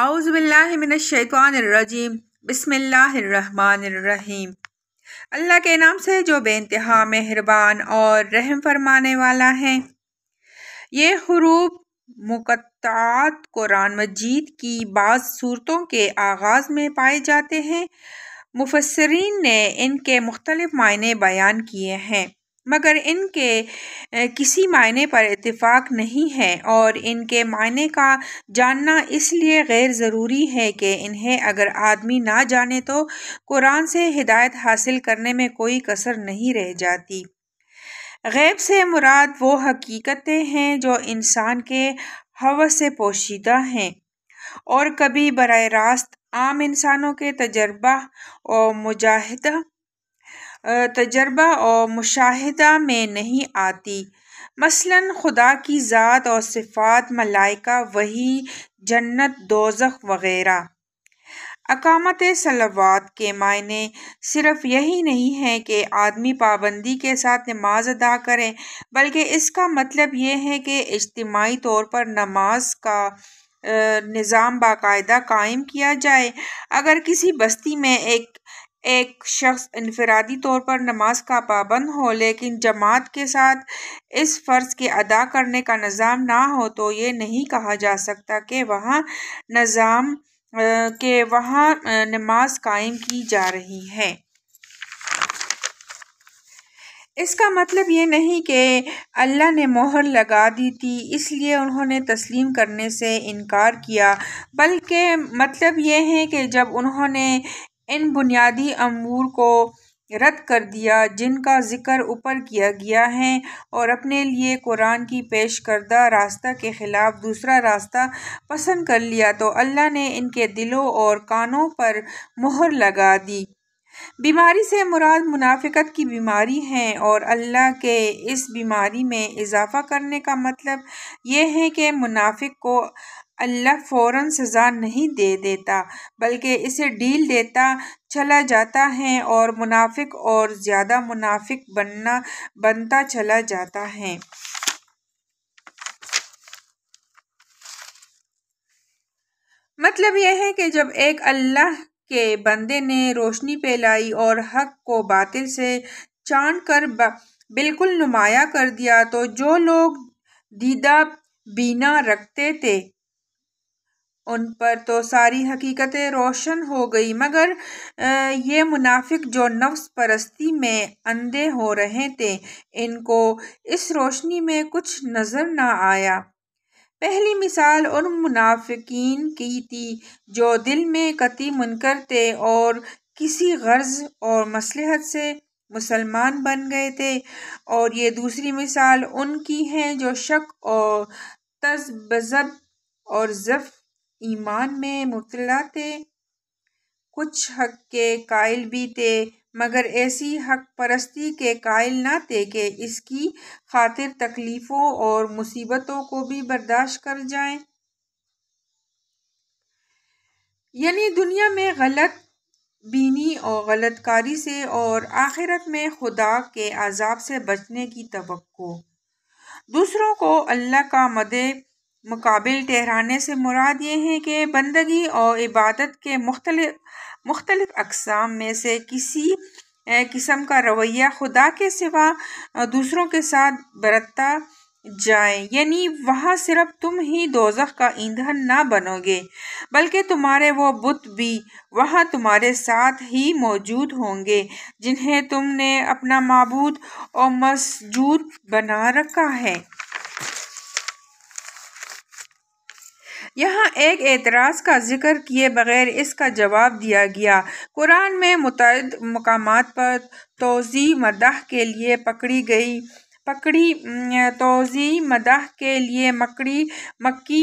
आउज़बिल्लिमिनशैतरजीम बसमीम अल्लाह के नाम से जो बेानतहा मेहरबान और रहम फरमाने वाला है ये हरूब मुक़ात कुरान मजीद की बाज़ सूरतों के आगाज़ में पाए जाते हैं मुफसरीन ने इनके मुख्तलिफ़ मायने बयान किए हैं मगर इनके किसी मायने पर इतफाक़ नहीं है और इनके मायने का जानना इसलिए गैर ज़रूरी है कि इन्हें अगर आदमी ना जाने तो कुरान से हिदायत हासिल करने में कोई कसर नहीं रह जाती गैब से मुराद वो हकीकतें हैं जो इंसान के हवा से पोशीदा हैं और कभी बर रास्त आम इंसानों के तजर्बा और मुजाहिदा तजर्बा और मुशाहिदा में नहीं आती मसलन खुदा की ज़ात और सिफ़ात मलाइका वही जन्नत दोजख वग़ैरह अकामत सलवात के मायने सिर्फ यही नहीं है कि आदमी पाबंदी के साथ नमाज अदा करें बल्कि इसका मतलब ये है कि इज्तमाही तौर पर नमाज का निज़ाम बाकायदा कायम किया जाए अगर किसी बस्ती में एक एक शख्स इनफरादी तौर पर नमाज का पाबंद हो लेकिन जमात के साथ इस फ़र्ज़ के अदा करने का निज़ाम ना हो तो ये नहीं कहा जा सकता कि वहाँ निज़ाम के वहाँ नमाज कायम की जा रही है इसका मतलब ये नहीं कि अल्लाह ने मोहर लगा दी थी इसलिए उन्होंने तस्लीम करने से इनकार किया बल्कि मतलब ये है कि जब उन्होंने इन बुनियादी अमूर को रद्द कर दिया जिनका ज़िक्र ऊपर किया गया है और अपने लिए कुरान की पेश करदा रास्ता के ख़िलाफ़ दूसरा रास्ता पसंद कर लिया तो अल्लाह ने इनके दिलों और कानों पर मोहर लगा दी बीमारी से मुराद मुनाफिकत की बीमारी है और अल्लाह के इस बीमारी में इजाफ़ा करने का मतलब यह है कि मुनाफिक को अल्लाह फ़ौर सज़ा नहीं दे देता बल्कि इसे डील देता चला जाता है और मुनाफिक और ज़्यादा मुनाफिक बनना बनता चला जाता है मतलब यह है कि जब एक अल्लाह के बंदे ने रोशनी फैलाई और हक को बातिल से चांद कर बिल्कुल नुमाया कर दिया तो जो लोग दीदा बीना रखते थे उन पर तो सारी हकीकतें रोशन हो गई मगर ये मुनाफिक जो नफ्स परस्ती में अंधे हो रहे थे इनको इस रोशनी में कुछ नज़र ना आया पहली मिसाल उन मुनाफिकीन की थी जो दिल में कति मुनकर थे और किसी गर्ज और मसलहत से मुसलमान बन गए थे और ये दूसरी मिसाल उनकी है जो शक और तजब और जफ़ ईमान में मुबतला थे कुछ हक के कायल भी थे मगर ऐसी हक परस्ती के कायल ना थे कि इसकी खातिर तकलीफ़ों और मुसीबतों को भी बर्दाश्त कर जाएं यानी दुनिया में गलत बीनी और गलतकारी से और आखिरत में खुदा के आज़ाब से बचने की तो दूसरों को अल्लाह का मदे मुकाबिल ठहराने से मुराद ये है कि बंदगी और इबादत के मुख्तलिफ मुख्तलिफ अकसाम में से किसी किस्म का रवैया खुदा के सिवा दूसरों के साथ बरतता जाए यानी वहाँ सिर्फ तुम ही दोजख का ईंधन ना बनोगे बल्कि तुम्हारे वो बुत भी वहाँ तुम्हारे साथ ही मौजूद होंगे जिन्हें तुमने अपना मबूद और मसजूद बना रखा है यहाँ एक एतराज़ का जिक्र किए बगैर इसका जवाब दिया गया कुरान में मुतद मकाम पर तोज़ी मदह के लिए पकड़ी गई पकड़ी तोज़ी मदह के लिए मकड़ी मक्की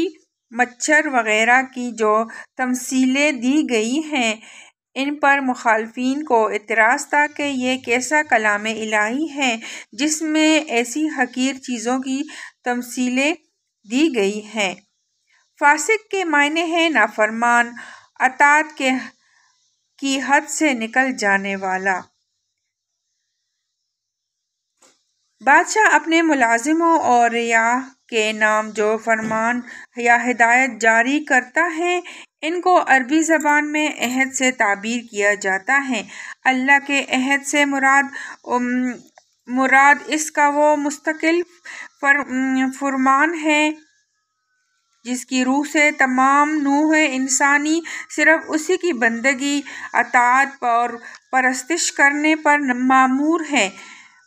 मच्छर वगैरह की जो तमसीलें दी गई हैं इन पर मुखालफन को इतराज़ था कि यह कैसा कलाम इलाही है जिसमें ऐसी हकीर चीज़ों की तमसीलें दी गई हैं फासिक के मायने हैं नाफरमान अतात के की हद से निकल जाने वाला बादशाह अपने मुलाजिमों और या के नाम जो फरमान या हिदायत जारी करता है इनको अरबी ज़बान में अहद से ताबीर किया जाता है अल्लाह के अहद से मुराद मुराद इसका वो मुस्तकिल फर फरमान है जिसकी रूह से तमाम नूह इंसानी सिर्फ उसी की बंदगी अतात और परस्तिश करने पर मामूर है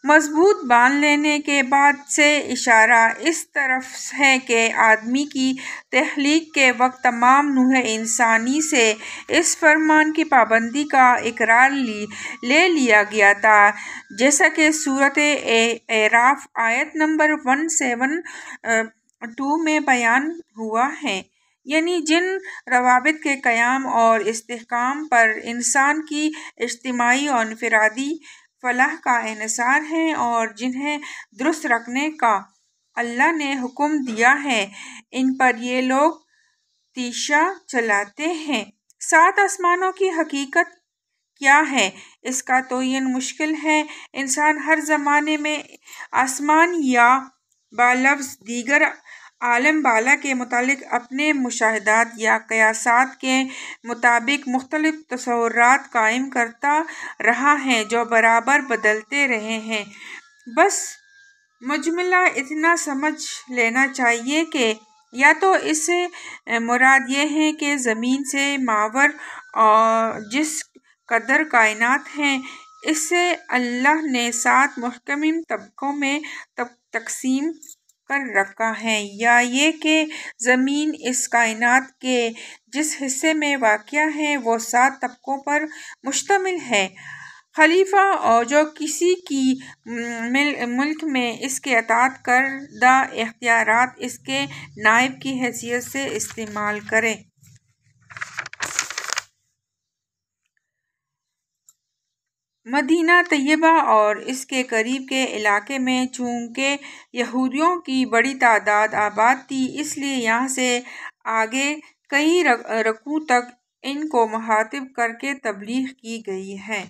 मजबूत बांध लेने के बाद से इशारा इस तरफ है कि आदमी की तहलीक के वक्त तमाम नूह इंसानी से इस फरमान की पाबंदी का इकरार ली ले लिया गया था जैसा कि सूरत एराफ आयत नंबर वन सेवन टू में बयान हुआ है यानी जिन रवाबित के क़्याम और इसकाम पर इंसान की इज्तमाही और इनफरादी फलाह का इसार है और जिन्हें दुरुस्त रखने का अल्लाह ने हुक्म दिया है इन पर ये लोग तीशा चलाते हैं सात आसमानों की हकीकत क्या है इसका तो ये मुश्किल है इंसान हर ज़माने में आसमान या बालफ़ दीगर आलम बाला के मुतालिक अपने मुशाहदात या कयासात के मुताबिक मुख्तलिफ तस्वरत कायम करता रहा है जो बराबर बदलते रहे हैं बस मुजमला इतना समझ लेना चाहिए कि या तो इससे मुराद ये है कि ज़मीन से मावर और जिस कदर कायनात हैं इससे अल्लाह ने सात महकम तबकों में तब तकसीम कर रखा है या ये कि ज़मीन इस कायनात के जिस हिस्से में वाक़ है वो सात तबकों पर मुश्तमिल है खलीफा और जो किसी की मिल, मुल्क में इसके अतात करदा इख्तियार इसके नायब की हैसियत से इस्तेमाल करें मदीना तय्यबा और इसके करीब के इलाके में चूंकि यहूदियों की बड़ी तादाद आबाद थी इसलिए यहाँ से आगे कई रकू तक इनको महातिब करके तबलीग की गई है